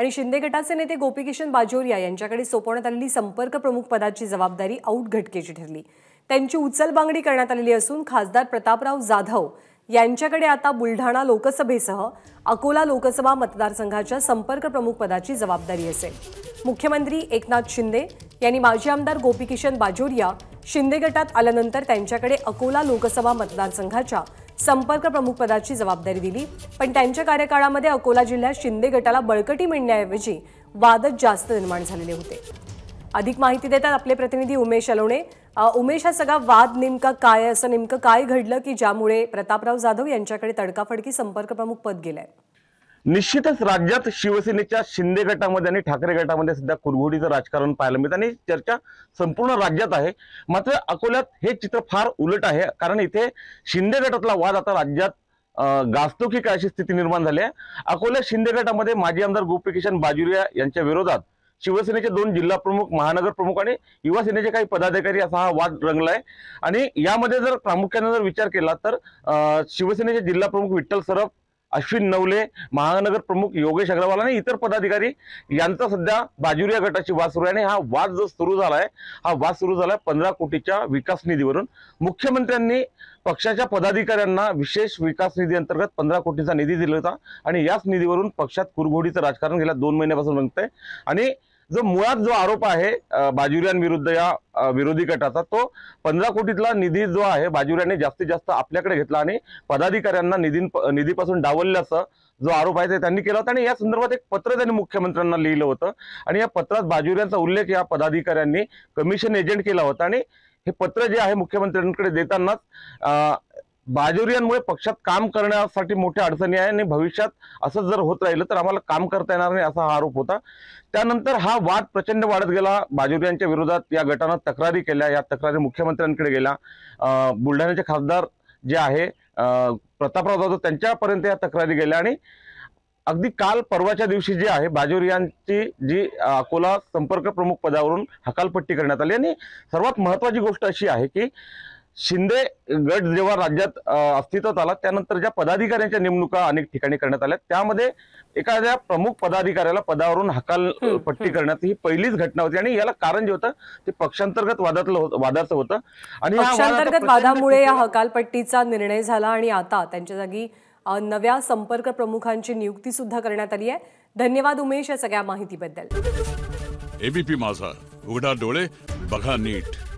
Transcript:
आणि शिंदे गटाचे नेते गोपीकिशन बाजोरिया यांच्याकडे सोपवण्यात आलेली संपर्क प्रमुख पदाची जबाबदारी औट घटकेची ठरली त्यांची उचलबांगडी करण्यात आलेली असून खासदार प्रतापराव जाधव यांच्याकडे आता बुलढाणा लोकसभेसह अकोला लोकसभा मतदारसंघाच्या संपर्क प्रमुख पदाची जबाबदारी असेल मुख्यमंत्री एकनाथ शिंदे यांनी माजी आमदार गोपीकिशन बाजोरिया शिंदे गटात आल्यानंतर त्यांच्याकडे अकोला लोकसभा मतदारसंघाच्या संपर्क प्रमुख पदाची जबाबदारी दिली पण त्यांच्या कार्यकाळामध्ये अकोला जिल्ह्यात शिंदे गटाला बळकटी मिळण्याऐवजी वादच जास्त निर्माण झालेले होते अधिक माहिती देतात आपले प्रतिनिधी उमेश अलोणे उमेश हा सगळा वाद नेमका काय असं नेमकं काय घडलं की ज्यामुळे प्रतापराव जाधव यांच्याकडे तडकाफडकी संपर्क प्रमुख पद गेलंय निश्चितच राज्यात शिवसेनेच्या शिंदे गटामध्ये आणि ठाकरे गटामध्ये सध्या कुरघोडीचं राजकारण पाहायला मिळतं आणि चर्चा संपूर्ण राज्यात आहे मात्र अकोल्यात हे चित्र फार उलट आहे कारण इथे शिंदे गटातला वाद आता राज्यात गाजतो की काय अशी स्थिती निर्माण झाली आहे अकोल्या शिंदे गटामध्ये माजी आमदार गोपीकिशन बाजुरिया यांच्या विरोधात शिवसेनेचे दोन जिल्हा प्रमुख महानगर प्रमुख आणि युवासेनेचे काही पदाधिकारी असा हा वाद रंगला आहे आणि यामध्ये जर प्रामुख्याने जर विचार केला तर शिवसेनेचे जिल्हा प्रमुख विठ्ठल सरफ अश्विन नवले महानगर प्रमुख योगेश अग्रवाल आणि इतर पदाधिकारी यांचा सध्या बाजुरिया गटाची वाद सुरू आहे आणि हा वाद जो सुरू झाला आहे हा वाद सुरू झालाय पंधरा कोटीच्या विकास निधीवरून मुख्यमंत्र्यांनी पक्षाच्या पदाधिकाऱ्यांना विशेष विकास निधी अंतर्गत पंधरा कोटीचा निधी दिला होता आणि याच निधीवरून पक्षात कुरघोडीचं राजकारण गेल्या दोन महिन्यापासून रंगत आणि जो मुळात जो आरोप आहे बाजुऱ्यांविरुद्ध या विरोधी गटाचा तो पंधरा कोटीतला निधी जो आहे बाजुऱ्याने जास्तीत जास्त आपल्याकडे घेतला आणि पदाधिकाऱ्यांना निधी निधीपासून डावलल्याचं जो आरोप आहे ते त्यांनी केला होता आणि या संदर्भात एक पत्र त्यांनी मुख्यमंत्र्यांना लिहिलं होतं आणि या पत्रात बाजुऱ्यांचा उल्लेख या पदाधिकाऱ्यांनी कमिशन एजंट केला होता आणि हे पत्र जे आहे मुख्यमंत्र्यांकडे देतानाच बाजोरियांमुळे पक्षात काम करण्यासाठी मोठ्या अडचणी आहे आणि भविष्यात असं जर होत राहिलं तर आम्हाला काम करता येणार नाही असा हा आरोप होता त्यानंतर हा वाद प्रचंड वाढत गेला बाजोरियांच्या विरोधात या गटानं तक्रारी केल्या या तक्रारी मुख्यमंत्र्यांकडे गेल्या बुलढाण्याचे खासदार जे आहे प्रतापराव जाधव त्यांच्यापर्यंत या तक्रारी गेल्या आणि अगदी काल परवाच्या दिवशी जे आहे बाजोरियांची जी अकोला संपर्क प्रमुख पदावरून हकालपट्टी करण्यात आली आणि सर्वात महत्वाची गोष्ट अशी आहे की शिंदे गट जेव्हा राज्यात अस्तित्वात आला त्यानंतर ज्या पदाधिकाऱ्यांच्या नेमणुका अनेक ठिकाणी करण्यात आल्या त्यामध्ये एखाद्या प्रमुख पदाधिकाऱ्याला पदावरून हकाल पट्टी करण्यात ही पहिलीच घटना होती आणि याला कारण जे होतं ते पक्षांतर्गत वादातलं वादाचं होतं आणि पक्षांतर्गत वादामुळे या हकालपट्टीचा निर्णय झाला आणि आता त्यांच्या जागी नव्या संपर्क प्रमुखांची नियुक्ती सुद्धा करण्यात आली आहे धन्यवाद उमेश या सगळ्या माहितीबद्दल एबीपी माझा उघडा डोळे बघा नीट